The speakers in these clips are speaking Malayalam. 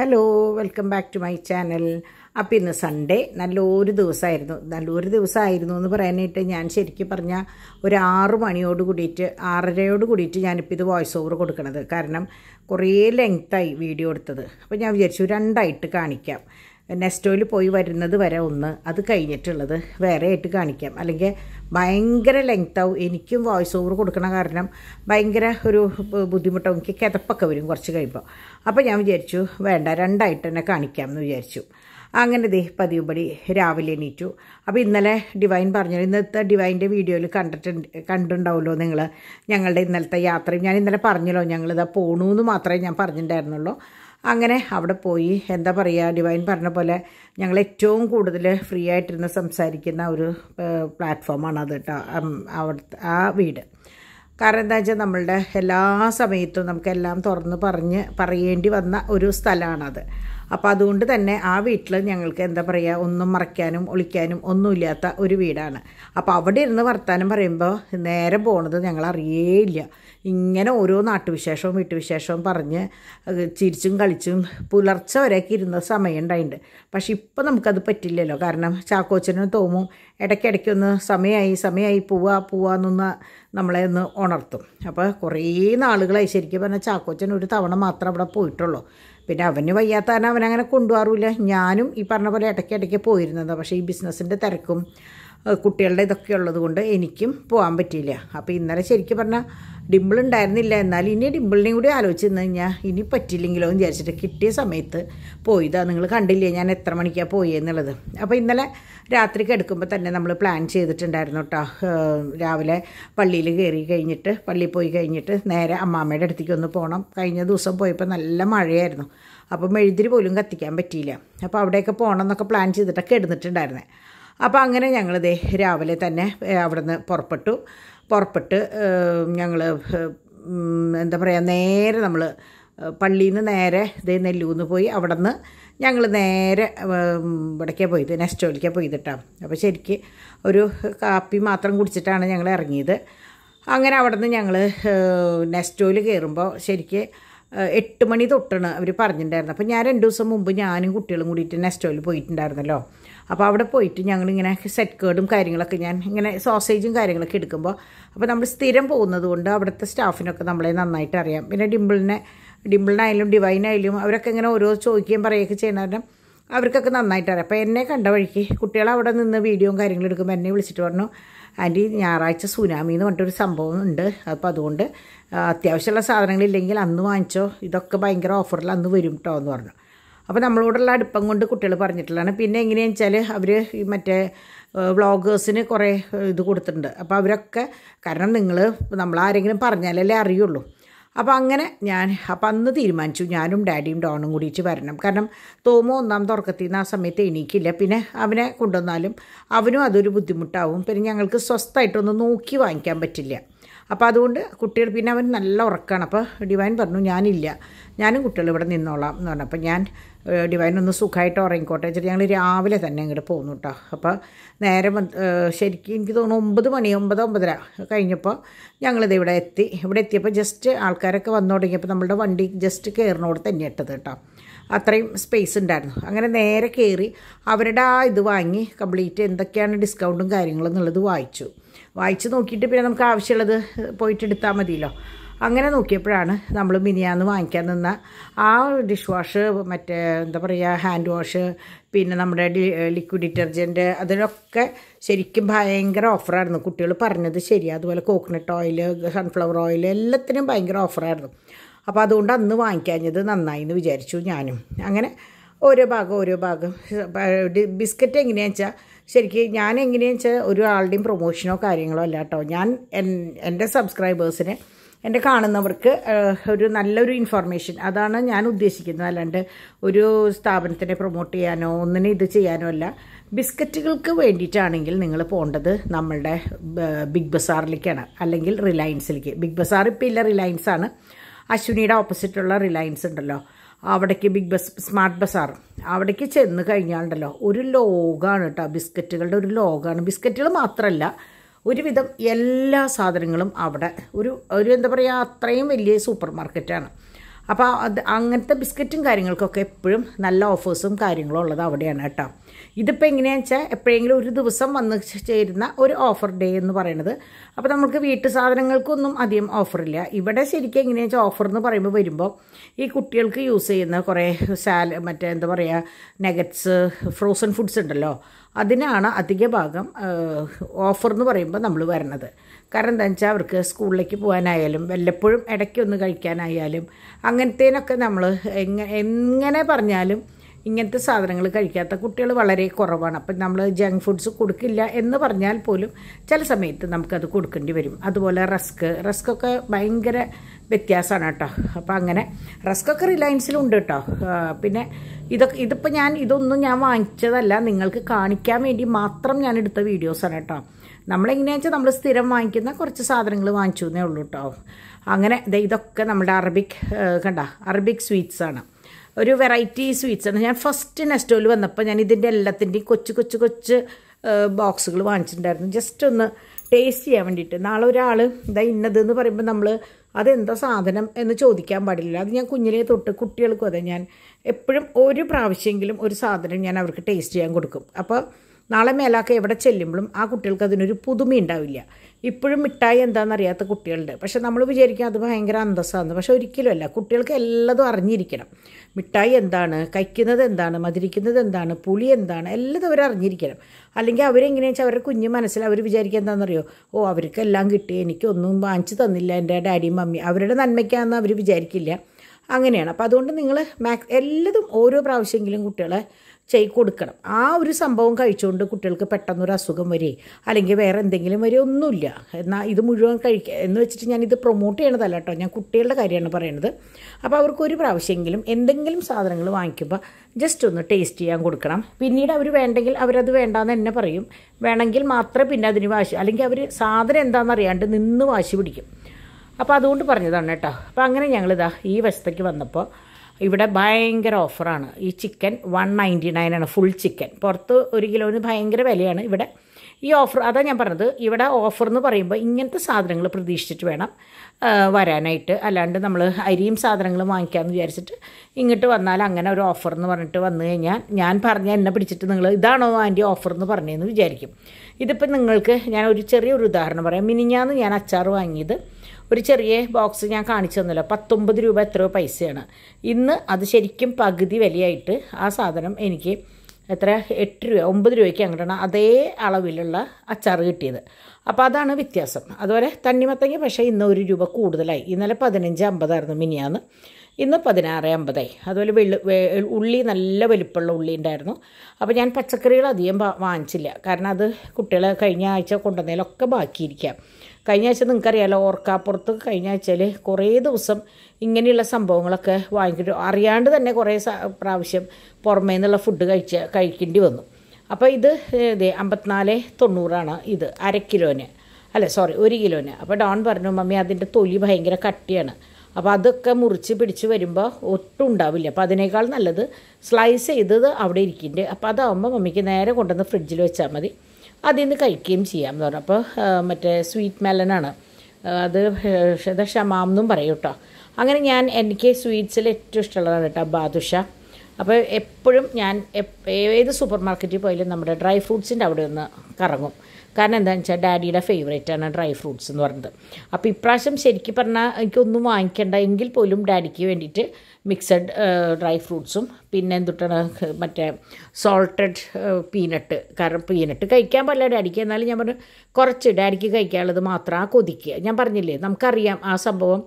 hello welcome back to my channel അപ്പം ഇന്ന് സൺഡേ നല്ലൊരു ദിവസമായിരുന്നു നല്ലൊരു ദിവസമായിരുന്നു എന്ന് പറയാനായിട്ട് ഞാൻ ശരിക്കും പറഞ്ഞാൽ ഒരു ആറ് മണിയോട് കൂടിയിട്ട് ആറരയോട് കൂടിയിട്ട് ഞാനിപ്പോൾ ഇത് വോയിസ് ഓവർ കൊടുക്കണത് കാരണം കുറേ ലെങ്ത്തായി വീഡിയോ എടുത്തത് അപ്പോൾ ഞാൻ വിചാരിച്ചു രണ്ടായിട്ട് കാണിക്കാം നെസ്റ്റോയിൽ പോയി വരുന്നത് വരെ ഒന്ന് അത് കഴിഞ്ഞിട്ടുള്ളത് വേറെ ആയിട്ട് കാണിക്കാം അല്ലെങ്കിൽ ഭയങ്കര ലെങ്ത്താവും എനിക്കും വോയിസ് ഓവർ കൊടുക്കണ കാരണം ഭയങ്കര ഒരു ബുദ്ധിമുട്ടാവും എനിക്ക് കിതപ്പൊക്കെ വരും കുറച്ച് കഴിയുമ്പോൾ അപ്പോൾ ഞാൻ വിചാരിച്ചു വേണ്ട രണ്ടായിട്ട് തന്നെ കാണിക്കാം എന്ന് വിചാരിച്ചു അങ്ങനെ ദേ പടി രാവിലെ എണീറ്റു അപ്പോൾ ഇന്നലെ ഡിവൈൻ പറഞ്ഞു ഇന്നത്തെ ഡിവൈൻ്റെ വീഡിയോയിൽ കണ്ടിട്ടുണ്ട് കണ്ടിട്ടുണ്ടാവുമല്ലോ നിങ്ങൾ ഞങ്ങളുടെ ഇന്നലത്തെ യാത്രയും ഞാൻ ഇന്നലെ പറഞ്ഞല്ലോ ഞങ്ങളിതാ പോണു എന്ന് മാത്രമേ ഞാൻ പറഞ്ഞിട്ടുണ്ടായിരുന്നുള്ളൂ അങ്ങനെ അവിടെ പോയി എന്താ പറയുക ഡിവൈൻ പറഞ്ഞ പോലെ ഞങ്ങൾ ഏറ്റവും കൂടുതൽ ഫ്രീ ആയിട്ടിരുന്ന് സംസാരിക്കുന്ന ഒരു പ്ലാറ്റ്ഫോമാണ് അത് കേട്ടോ അവിടുത്തെ ആ വീട് കാരണം എന്താ വെച്ചാൽ നമ്മളുടെ എല്ലാ സമയത്തും നമുക്കെല്ലാം തുറന്ന് പറഞ്ഞ് പറയേണ്ടി വന്ന ഒരു സ്ഥലമാണത് അപ്പോൾ അതുകൊണ്ട് തന്നെ ആ വീട്ടിൽ ഞങ്ങൾക്ക് എന്താ പറയുക ഒന്നും മറയ്ക്കാനും ഒളിക്കാനും ഒന്നുമില്ലാത്ത ഒരു വീടാണ് അപ്പോൾ അവിടെ ഇരുന്ന് വർത്തമാനം പറയുമ്പോൾ നേരെ പോണത് ഞങ്ങൾ ഇല്ല ഇങ്ങനെ ഓരോ നാട്ടുവിശേഷവും വീട്ടുവിശേഷവും പറഞ്ഞ് ചിരിച്ചും കളിച്ചും പുലർച്ചെ വരെയൊക്കെ ഇരുന്ന സമയം ഉണ്ടായിട്ടുണ്ട് പക്ഷെ ഇപ്പം നമുക്കത് പറ്റില്ലല്ലോ കാരണം ചാക്കോച്ചനും തോമും ഇടയ്ക്കിടയ്ക്ക് ഒന്ന് സമയമായി സമയമായി പോവാ പോവാന്നൊന്ന് നമ്മളെ ഒന്ന് ഉണർത്തും അപ്പോൾ കുറേ നാളുകളായി ശരിക്കും പറഞ്ഞാൽ ചാക്കോച്ചൻ ഒരു തവണ മാത്രം അവിടെ പോയിട്ടുള്ളൂ പിന്നെ അവന് വയ്യാത്ത കാരണം അവനങ്ങനെ കൊണ്ടുപോകാറില്ല ഞാനും ഈ പറഞ്ഞ പോലെ ഇടയ്ക്കിടയ്ക്ക് പോയിരുന്നത് പക്ഷേ ഈ ബിസിനസ്സിൻ്റെ തിരക്കും കുട്ടികളുടെ ഇതൊക്കെ ഉള്ളത് കൊണ്ട് എനിക്കും പോകാൻ പറ്റിയില്ല അപ്പോൾ ഇന്നലെ ശരിക്കും പറഞ്ഞാൽ ഡിമ്പിൾ ഉണ്ടായിരുന്നില്ല എന്നാൽ ഇനി ഡിമ്പിളിനെയും കൂടി ആലോചിച്ച് നിന്ന് കഴിഞ്ഞാൽ ഇനി പറ്റില്ലെങ്കിലോ എന്ന് വിചാരിച്ചിട്ട് കിട്ടിയ സമയത്ത് പോയതാണ് നിങ്ങൾ കണ്ടില്ലേ ഞാൻ എത്ര മണിക്കാണ് പോയെന്നുള്ളത് അപ്പോൾ ഇന്നലെ രാത്രിക്ക് എടുക്കുമ്പോൾ തന്നെ നമ്മൾ പ്ലാൻ ചെയ്തിട്ടുണ്ടായിരുന്നു കേട്ടോ രാവിലെ പള്ളിയിൽ കയറി കഴിഞ്ഞിട്ട് പള്ളിയിൽ പോയി കഴിഞ്ഞിട്ട് നേരെ അമ്മാമ്മയുടെ അടുത്തേക്ക് ഒന്ന് പോകണം കഴിഞ്ഞ ദിവസം പോയപ്പോൾ നല്ല മഴയായിരുന്നു അപ്പോൾ മെഴുതിരി പോലും കത്തിക്കാൻ പറ്റിയില്ല അപ്പോൾ അവിടെയൊക്കെ പോകണം എന്നൊക്കെ പ്ലാൻ ചെയ്തിട്ടൊക്കെ എടുന്നിട്ടുണ്ടായിരുന്നേ അപ്പോൾ അങ്ങനെ ഞങ്ങളിതേ രാവിലെ തന്നെ അവിടുന്ന് പുറപ്പെട്ടു പുറപ്പെട്ട് ഞങ്ങൾ എന്താ പറയുക നേരെ നമ്മൾ പള്ളിയിൽ നിന്ന് നേരെ ഇതേ നെല്ലൂന്ന് പോയി അവിടെ നിന്ന് ഞങ്ങൾ നേരെ ഇവിടേക്കാണ് പോയത് നെസ്റ്റോലിക്കാണ് പോയിട്ടാ അപ്പോൾ ശരിക്ക് ഒരു കാപ്പി മാത്രം കുടിച്ചിട്ടാണ് ഞങ്ങൾ ഇറങ്ങിയത് അങ്ങനെ അവിടെ നിന്ന് ഞങ്ങൾ നെസ്റ്റോയിൽ കയറുമ്പോൾ ശരിക്ക് എട്ട് മണി തൊട്ടാണ് അവർ പറഞ്ഞിട്ടുണ്ടായിരുന്നത് അപ്പോൾ ഞാൻ രണ്ട് ദിവസം മുമ്പ് ഞാനും കുട്ടികളും കൂടിയിട്ട് നെസ്റ്റോയിൽ പോയിട്ടുണ്ടായിരുന്നല്ലോ അപ്പോൾ അവിടെ പോയിട്ട് ഞങ്ങളിങ്ങനെ സെറ്റ് കേർഡും കാര്യങ്ങളൊക്കെ ഞാൻ ഇങ്ങനെ സോസേജും കാര്യങ്ങളൊക്കെ എടുക്കുമ്പോൾ അപ്പോൾ നമ്മൾ സ്ഥിരം പോകുന്നത് കൊണ്ട് അവിടുത്തെ സ്റ്റാഫിനൊക്കെ നമ്മളെ നന്നായിട്ട് അറിയാം പിന്നെ ഡിമ്പിളിനെ ഡിമ്പിളിനായാലും ഡിവൈനായാലും അവരൊക്കെ ഇങ്ങനെ ഓരോ ചോദിക്കുകയും പറയുകയൊക്കെ ചെയ്യുന്ന കാരണം അവർക്കൊക്കെ നന്നായിട്ട് അറിയാം അപ്പോൾ എന്നെ കണ്ട വഴിക്ക് കുട്ടികൾ അവിടെ നിന്ന് വീഡിയോയും കാര്യങ്ങളും എടുക്കുമ്പോൾ എന്നെ വിളിച്ചിട്ട് പറഞ്ഞു ആൻറ്റി ഞായറാഴ്ച സുനാമി എന്ന് പറഞ്ഞിട്ടൊരു സംഭവം ഉണ്ട് അപ്പോൾ അതുകൊണ്ട് അത്യാവശ്യമുള്ള സാധനങ്ങളില്ലെങ്കിൽ അന്ന് വാങ്ങിച്ചോ ഇതൊക്കെ ഭയങ്കര ഓഫറിൽ അന്ന് വരും കേട്ടോ എന്ന് പറഞ്ഞു അപ്പോൾ നമ്മളോടുള്ള അടുപ്പം കൊണ്ട് കുട്ടികൾ പറഞ്ഞിട്ടുള്ളതാണ് പിന്നെ എങ്ങനെയാന്ന് വെച്ചാൽ അവർ ഈ മറ്റേ വ്ളോഗേഴ്സിന് കുറേ ഇത് കൊടുത്തിട്ടുണ്ട് അപ്പോൾ അവരൊക്കെ കാരണം നിങ്ങൾ നമ്മളാരെങ്കിലും പറഞ്ഞാലല്ലേ അറിയുള്ളൂ അപ്പോൾ അങ്ങനെ ഞാൻ അപ്പോൾ അന്ന് തീരുമാനിച്ചു ഞാനും ഡാഡിയും ഡോണും കൂടിയിട്ട് വരണം കാരണം തോമോ ഒന്നാം തുറക്കത്തിൽ നിന്ന് ആ സമയത്ത് എണീക്കില്ല പിന്നെ അവനെ കൊണ്ടുവന്നാലും അവനും അതൊരു ബുദ്ധിമുട്ടാവും പിന്നെ ഞങ്ങൾക്ക് സ്വസ്ഥമായിട്ടൊന്ന് നോക്കി വാങ്ങിക്കാൻ പറ്റില്ല അപ്പോൾ അതുകൊണ്ട് കുട്ടികൾ പിന്നെ അവൻ നല്ല ഉറക്കമാണ് അപ്പോൾ ഡിവൈൻ പറഞ്ഞു ഞാനില്ല ഞാനും കുട്ടികൾ ഇവിടെ നിന്നോളാം എന്ന് പറഞ്ഞപ്പോൾ ഞാൻ ഡിവൈൻ ഒന്ന് സുഖമായിട്ട് ഉറങ്ങിക്കോട്ടെ വെച്ചിട്ട് ഞങ്ങൾ രാവിലെ തന്നെ ഇങ്ങോട്ട് പോകുന്നു കേട്ടോ അപ്പോൾ നേരെ ശരിക്കും എനിക്ക് തോന്നുന്നു ഒമ്പത് മണി ഒമ്പത് ഒമ്പതര കഴിഞ്ഞപ്പോൾ ഞങ്ങളിത് ഇവിടെ എത്തി ഇവിടെ എത്തിയപ്പോൾ ജസ്റ്റ് ആൾക്കാരൊക്കെ വന്നു തുടങ്ങിയപ്പോൾ നമ്മളുടെ വണ്ടി ജസ്റ്റ് കയറിനോട് തന്നെ ഇട്ടത് കേട്ടോ അത്രയും സ്പേസ് ഉണ്ടായിരുന്നു അങ്ങനെ നേരെ കയറി അവരുടെ ആ ഇത് വാങ്ങി കംപ്ലീറ്റ് എന്തൊക്കെയാണ് ഡിസ്കൗണ്ടും കാര്യങ്ങളും എന്നുള്ളത് വായിച്ചു വായിച്ച് നോക്കിയിട്ട് പിന്നെ നമുക്ക് ആവശ്യമുള്ളത് പോയിട്ട് എടുത്താൽ മതിയല്ലോ അങ്ങനെ നോക്കിയപ്പോഴാണ് നമ്മൾ മിനിയാന്ന് വാങ്ങിക്കാൻ നിന്ന ആ ഡിഷ് വാഷ് മറ്റേ എന്താ പറയുക ഹാൻഡ് വാഷ് പിന്നെ നമ്മുടെ ലിക്വിഡ് ഡിറ്റർജൻറ്റ് അതിനൊക്കെ ശരിക്കും ഭയങ്കര ഓഫറായിരുന്നു കുട്ടികൾ പറഞ്ഞത് ശരി അതുപോലെ കോക്കനട്ട് ഓയിൽ സൺഫ്ലവർ ഓയിൽ എല്ലാത്തിനും ഭയങ്കര ഓഫറായിരുന്നു അപ്പോൾ അതുകൊണ്ട് അന്ന് വാങ്ങിക്കാഞ്ഞത് നന്നായി എന്ന് വിചാരിച്ചു ഞാനും അങ്ങനെ ഓരോ ഭാഗം ഓരോ ഭാഗം ബിസ്ക്കറ്റ് എങ്ങനെയാണെന്ന് വെച്ചാൽ ശരിക്കും ഞാൻ എങ്ങനെയാണെന്ന് വെച്ചാൽ ഒരാളുടെയും പ്രൊമോഷനോ കാര്യങ്ങളോ അല്ല കേട്ടോ ഞാൻ എൻ്റെ സബ്സ്ക്രൈബേഴ്സിനെ എൻ്റെ കാണുന്നവർക്ക് ഒരു നല്ലൊരു ഇൻഫോർമേഷൻ അതാണ് ഞാൻ ഉദ്ദേശിക്കുന്നത് അല്ലാണ്ട് ഒരു സ്ഥാപനത്തിനെ പ്രൊമോട്ട് ചെയ്യാനോ ഒന്നിനെ ഇത് ചെയ്യാനോ അല്ല ബിസ്ക്കറ്റുകൾക്ക് വേണ്ടിയിട്ടാണെങ്കിൽ നിങ്ങൾ പോകേണ്ടത് നമ്മളുടെ ബിഗ് ബസാറിലേക്കാണ് അല്ലെങ്കിൽ റിലയൻസിലേക്ക് ബിഗ് ബസാർ ഇപ്പം ഇല്ല റിലയൻസ് ആണ് അശ്വിനിയുടെ ഓപ്പോസിറ്റുള്ള റിലയൻസ് ഉണ്ടല്ലോ അവിടേക്ക് ബിഗ് ബസ് സ്മാർട്ട് ബസാർ അവിടേക്ക് ചെന്ന് കഴിഞ്ഞാലുണ്ടല്ലോ ഒരു ലോഗാണ് കേട്ടോ ബിസ്ക്കറ്റുകളുടെ ഒരു ലോകമാണ് ബിസ്ക്കറ്റുകൾ മാത്രമല്ല ഒരുവിധം എല്ലാ സാധനങ്ങളും അവിടെ ഒരു ഒരു എന്താ പറയുക അത്രയും വലിയ സൂപ്പർ മാർക്കറ്റാണ് അപ്പോൾ അത് അങ്ങനത്തെ ബിസ്ക്കറ്റും കാര്യങ്ങൾക്കൊക്കെ എപ്പോഴും നല്ല ഓഫേഴ്സും കാര്യങ്ങളും ഉള്ളത് അവിടെയാണ് കേട്ടോ ഇതിപ്പോൾ എങ്ങനെയാണെന്ന് വെച്ചാൽ എപ്പോഴെങ്കിലും ഒരു ദിവസം വന്ന് ചേരുന്ന ഒരു ഓഫർ ഡേ എന്ന് പറയുന്നത് അപ്പോൾ നമുക്ക് വീട്ടു സാധനങ്ങൾക്കൊന്നും അധികം ഓഫറില്ല ഇവിടെ ശരിക്കും എങ്ങനെയാണെന്ന് വെച്ചാൽ ഓഫർ എന്ന് പറയുമ്പോൾ വരുമ്പോൾ ഈ കുട്ടികൾക്ക് യൂസ് ചെയ്യുന്ന കുറേ സാല മറ്റേ എന്താ പറയുക നെഗറ്റ്സ് ഫ്രോസൺ ഫുഡ്സ് ഉണ്ടല്ലോ അതിനാണ് അധിക ഭാഗം ഓഫർ എന്ന് പറയുമ്പോൾ നമ്മൾ വരണത് കാരണം എന്താ വെച്ചാൽ അവർക്ക് സ്കൂളിലേക്ക് പോകാനായാലും വല്ലപ്പോഴും ഒന്ന് കഴിക്കാനായാലും അങ്ങനത്തേനൊക്കെ നമ്മൾ എങ്ങനെ പറഞ്ഞാലും ഇങ്ങനത്തെ സാധനങ്ങൾ കഴിക്കാത്ത കുട്ടികൾ വളരെ കുറവാണ് അപ്പം നമ്മൾ ജങ്ക് ഫുഡ്സ് കൊടുക്കില്ല എന്ന് പറഞ്ഞാൽ പോലും ചില സമയത്ത് നമുക്കത് കൊടുക്കേണ്ടി വരും അതുപോലെ റസ്ക് റസ്ക്കൊക്കെ ഭയങ്കര വ്യത്യാസമാണ് കേട്ടോ അപ്പോൾ അങ്ങനെ റസ്കൊക്കെ റിലയൻസിലുണ്ട് കേട്ടോ പിന്നെ ഇതൊക്കെ ഇതിപ്പോൾ ഞാൻ ഇതൊന്നും ഞാൻ വാങ്ങിച്ചതല്ല നിങ്ങൾക്ക് കാണിക്കാൻ വേണ്ടി മാത്രം ഞാൻ എടുത്ത വീഡിയോസാണ് കേട്ടോ നമ്മളെങ്ങനെയാണെന്ന് വെച്ചാൽ നമ്മൾ സ്ഥിരം വാങ്ങിക്കുന്ന കുറച്ച് സാധനങ്ങൾ വാങ്ങിച്ചു എന്നേ ഉള്ളൂ കേട്ടോ അങ്ങനെ ഇതൊക്കെ നമ്മുടെ അറബിക് കണ്ട അറബിക് സ്വീറ്റ്സാണ് ഒരു വെറൈറ്റി സ്വീറ്റ്സ് ആണ് ഞാൻ ഫസ്റ്റ് നെസ്റ്റോൽ വന്നപ്പോൾ ഞാൻ ഇതിൻ്റെ എല്ലാത്തിൻ്റെയും കൊച്ചു കൊച്ചു കൊച്ച് ബോക്സുകൾ വാങ്ങിച്ചിട്ടുണ്ടായിരുന്നു ജസ്റ്റ് ഒന്ന് ടേസ്റ്റ് ചെയ്യാൻ വേണ്ടിയിട്ട് നാളെ ഒരാൾ ഇതാ ഇന്നതെന്ന് പറയുമ്പോൾ നമ്മൾ അതെന്താ സാധനം എന്ന് ചോദിക്കാൻ പാടില്ല അത് ഞാൻ കുഞ്ഞിലേ തൊട്ട് കുട്ടികൾക്കും അതെ ഞാൻ എപ്പോഴും ഒരു പ്രാവശ്യമെങ്കിലും ഒരു സാധനം ഞാൻ അവർക്ക് ടേസ്റ്റ് ചെയ്യാൻ കൊടുക്കും അപ്പോൾ നാളെ മേലാക്ക എവിടെ ചെല്ലുമ്പോഴും ആ കുട്ടികൾക്ക് അതിനൊരു പുതുമ ഉണ്ടാവില്ല ഇപ്പോഴും മിഠായി എന്താണെന്ന് അറിയാത്ത കുട്ടികളുണ്ട് പക്ഷെ നമ്മൾ വിചാരിക്കും അത് ഭയങ്കര അന്തസ്സാന്ന് പക്ഷെ ഒരിക്കലുമല്ല കുട്ടികൾക്ക് എല്ലാതും അറിഞ്ഞിരിക്കണം മിഠായി എന്താണ് കഴിക്കുന്നത് എന്താണ് മധുരിക്കുന്നത് എന്താണ് പുളി എന്താണ് എല്ലാതും അവർ അറിഞ്ഞിരിക്കണം അല്ലെങ്കിൽ അവരെങ്ങനെയാണെന്ന് വെച്ചാൽ അവരുടെ കുഞ്ഞു മനസ്സിൽ അവർ വിചാരിക്കുക എന്താണെന്നറിയോ ഓ അവർക്ക് എല്ലാം കിട്ടി എനിക്കൊന്നും വാങ്ങിച്ചു തന്നില്ല എൻ്റെ ഡാഡിയും മമ്മി അവരുടെ നന്മയ്ക്കാന്ന് അവർ വിചാരിക്കില്ല അങ്ങനെയാണ് അപ്പോൾ അതുകൊണ്ട് നിങ്ങൾ മാക്സ് എല്ലാതും ഓരോ പ്രാവശ്യമെങ്കിലും കുട്ടികളെ ചെയ് കൊടുക്കണം ആ ഒരു സംഭവം കഴിച്ചുകൊണ്ട് കുട്ടികൾക്ക് പെട്ടെന്നൊരു അസുഖം വരെ അല്ലെങ്കിൽ വേറെ എന്തെങ്കിലും വരെ ഒന്നുമില്ല എന്നാൽ ഇത് മുഴുവൻ കഴിക്കുക എന്ന് വെച്ചിട്ട് ഞാൻ ഇത് പ്രൊമോട്ട് ചെയ്യണതല്ല കേട്ടോ ഞാൻ കുട്ടികളുടെ കാര്യമാണ് പറയണത് അപ്പോൾ അവർക്ക് ഒരു പ്രാവശ്യമെങ്കിലും എന്തെങ്കിലും സാധനങ്ങൾ വാങ്ങിക്കുമ്പോൾ ജസ്റ്റ് ഒന്ന് ടേസ്റ്റ് ചെയ്യാൻ കൊടുക്കണം പിന്നീട് അവർ വേണ്ടെങ്കിൽ അവരത് വേണ്ടാന്ന് തന്നെ പറയും വേണമെങ്കിൽ മാത്രമേ പിന്നെ അതിന് വാശി അല്ലെങ്കിൽ അവർ സാധനം എന്താണെന്ന് അറിയാണ്ട് നിന്ന് വാശി പിടിക്കും അപ്പോൾ അതുകൊണ്ട് പറഞ്ഞതാണ് കേട്ടോ അപ്പോൾ അങ്ങനെ ഞങ്ങളിതാ ഈ വശത്തേക്ക് വന്നപ്പോൾ ഇവിടെ ഭയങ്കര ഓഫറാണ് ഈ ചിക്കൻ വൺ നയൻറ്റി ആണ് ഫുൾ ചിക്കൻ പുറത്ത് ഒരു കിലോന് ഭയങ്കര വിലയാണ് ഇവിടെ ഈ ഓഫർ അതാ ഞാൻ പറഞ്ഞത് ഇവിടെ ഓഫർ എന്ന് പറയുമ്പോൾ ഇങ്ങനത്തെ സാധനങ്ങൾ പ്രതീക്ഷിച്ചിട്ട് വേണം വരാനായിട്ട് അല്ലാണ്ട് നമ്മൾ അരിയും സാധനങ്ങളും വാങ്ങിക്കാമെന്ന് വിചാരിച്ചിട്ട് ഇങ്ങോട്ട് വന്നാൽ അങ്ങനെ ഒരു ഓഫർ എന്ന് പറഞ്ഞിട്ട് വന്നു കഴിഞ്ഞാൽ ഞാൻ പറഞ്ഞ എന്നെ പിടിച്ചിട്ട് നിങ്ങൾ ഇതാണോ ആൻറ്റി ഓഫർ എന്ന് പറഞ്ഞതെന്ന് വിചാരിക്കും ഇതിപ്പോൾ നിങ്ങൾക്ക് ഞാൻ ഒരു ചെറിയൊരു ഉദാഹരണം പറയാം മിനിഞ്ഞാന്ന് ഞാൻ അച്ചാർ വാങ്ങിയത് ഒരു ചെറിയ ബോക്സ് ഞാൻ കാണിച്ചു തന്നല്ലോ പത്തൊമ്പത് രൂപ എത്രയോ പൈസയാണ് ഇന്ന് അത് ശരിക്കും പകുതി വിലയായിട്ട് ആ സാധനം എനിക്ക് എത്ര എട്ട് രൂപ ഒമ്പത് രൂപയ്ക്ക് അങ്ങോട്ടാണ് അതേ അളവിലുള്ള അച്ചാർ കിട്ടിയത് അപ്പോൾ അതാണ് വ്യത്യാസം അതുപോലെ തണ്ണിമത്തങ്ങ പക്ഷേ ഇന്ന് ഒരു രൂപ കൂടുതലായി ഇന്നലെ പതിനഞ്ച് അമ്പതായിരുന്നു മിനിയാന്ന് ഇന്ന് പതിനാറ് അമ്പതായി അതുപോലെ വെള്ളു ഉള്ളി നല്ല വലിപ്പമുള്ള ഉള്ളി ഉണ്ടായിരുന്നു അപ്പോൾ ഞാൻ പച്ചക്കറികൾ അധികം വാങ്ങിച്ചില്ല കാരണം അത് കുട്ടികൾ കഴിഞ്ഞ ആഴ്ച കൊണ്ടുവന്നതിലൊക്കെ ബാക്കിയിരിക്കാം കഴിഞ്ഞ ആഴ്ച നിങ്ങൾക്കറിയാലോ ഓർക്കാപ്പുറത്ത് കഴിഞ്ഞ ആഴ്ചയിൽ കുറേ ദിവസം ഇങ്ങനെയുള്ള സംഭവങ്ങളൊക്കെ വാങ്ങിക്കിട്ടു അറിയാണ്ട് തന്നെ കുറേ പ്രാവശ്യം പുറമേ നിന്നുള്ള ഫുഡ് കഴിച്ച കഴിക്കേണ്ടി വന്നു അപ്പോൾ ഇത് ഇത് അമ്പത്തിനാല് തൊണ്ണൂറാണ് ഇത് അര കിലോന് അല്ല സോറി ഒരു കിലോന് അപ്പോൾ ഡോൺ പറഞ്ഞു മമ്മി അതിൻ്റെ തൊലി ഭയങ്കര കട്ടിയാണ് അപ്പോൾ അതൊക്കെ മുറിച്ച് പിടിച്ച് വരുമ്പോൾ ഒട്ടും ഉണ്ടാവില്ല അപ്പോൾ അതിനേക്കാൾ നല്ലത് സ്ലൈസ് ചെയ്തത് അവിടെ ഇരിക്കുന്നുണ്ട് അപ്പോൾ അതാവുമ്പോൾ മമ്മിക്ക് നേരെ കൊണ്ടുവന്ന് ഫ്രിഡ്ജിൽ വെച്ചാൽ മതി അതിൽ നിന്ന് കഴിക്കുകയും ചെയ്യാം എന്ന് പറഞ്ഞു അപ്പോൾ മറ്റേ സ്വീറ്റ് മെലനാണ് അത് ഇത് ഷമാം എന്നും പറയും കേട്ടോ അങ്ങനെ ഞാൻ എനിക്ക് സ്വീറ്റ്സിൽ ഏറ്റവും ഇഷ്ടമുള്ളതാണ് കേട്ടോ ബാദുഷ അപ്പോൾ എപ്പോഴും ഞാൻ ഏത് സൂപ്പർ മാർക്കറ്റിൽ പോയാലും നമ്മുടെ ഡ്രൈ ഫ്രൂട്ട്സിൻ്റെ അവിടെ നിന്ന് കറങ്ങും കാരണം എന്താണെന്ന് വെച്ചാൽ ഡാഡിയുടെ ഫേവറേറ്റ് ആണ് ഡ്രൈ ഫ്രൂട്ട്സ് എന്ന് പറയുന്നത് അപ്പോൾ ഇപ്രാവശ്യം ശരിക്കും പറഞ്ഞാൽ എനിക്കൊന്നും വാങ്ങിക്കേണ്ട എങ്കിൽ പോലും ഡാഡിക്ക് വേണ്ടിയിട്ട് മിക്സഡ് ഡ്രൈ ഫ്രൂട്ട്സും പിന്നെ എന്തുട്ടാണ് മറ്റേ സോൾട്ടഡ് പീനട്ട് കാരണം പീനട്ട് കഴിക്കാൻ പറ്റില്ല ഡാഡിക്ക് എന്നാലും ഞാൻ പറഞ്ഞു കുറച്ച് ഡാഡിക്ക് കഴിക്കാനുള്ളത് മാത്രം ആ കൊതിക്കുക ഞാൻ പറഞ്ഞില്ലേ നമുക്കറിയാം ആ സംഭവം